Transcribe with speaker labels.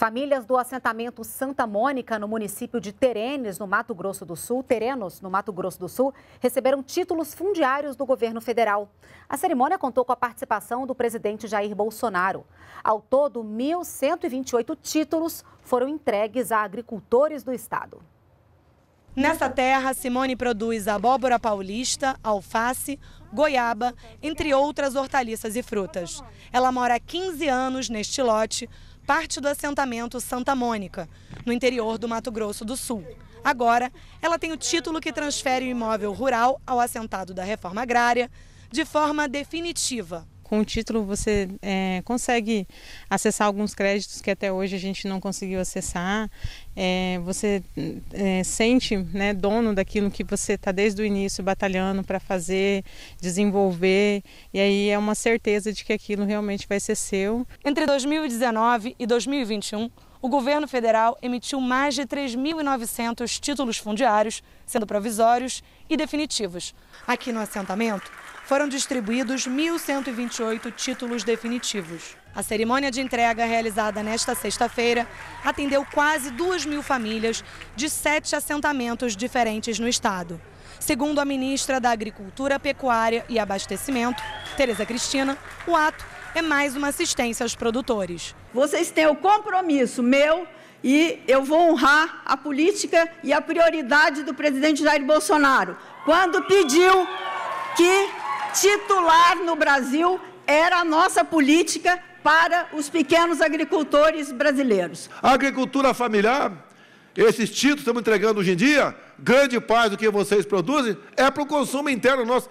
Speaker 1: Famílias do assentamento Santa Mônica, no município de Terenes, no Mato Grosso do Sul, Terenos, no Mato Grosso do Sul, receberam títulos fundiários do governo federal. A cerimônia contou com a participação do presidente Jair Bolsonaro. Ao todo, 1.128 títulos foram entregues a agricultores do estado.
Speaker 2: Nessa terra, Simone produz abóbora paulista, alface, goiaba, entre outras hortaliças e frutas. Ela mora há 15 anos neste lote, parte do assentamento Santa Mônica, no interior do Mato Grosso do Sul. Agora, ela tem o título que transfere o imóvel rural ao assentado da reforma agrária de forma definitiva
Speaker 3: com o título você é, consegue acessar alguns créditos que até hoje a gente não conseguiu acessar. É, você é, sente né, dono daquilo que você está desde o início batalhando para fazer, desenvolver,
Speaker 2: e aí é uma certeza de que aquilo realmente vai ser seu. Entre 2019 e 2021, o governo federal emitiu mais de 3.900 títulos fundiários, sendo provisórios e definitivos. Aqui no assentamento, foram distribuídos 1.128 títulos definitivos. A cerimônia de entrega, realizada nesta sexta-feira, atendeu quase 2 mil famílias de sete assentamentos diferentes no estado. Segundo a ministra da Agricultura, Pecuária e Abastecimento,
Speaker 4: Tereza Cristina, o ato é mais uma assistência aos produtores. Vocês têm o compromisso meu e eu vou honrar a política e a prioridade do presidente Jair Bolsonaro, quando pediu que titular no Brasil era a nossa política para os pequenos agricultores
Speaker 1: brasileiros. A agricultura familiar, esses títulos que estamos entregando hoje em dia, grande parte do que vocês produzem é para o consumo interno nosso.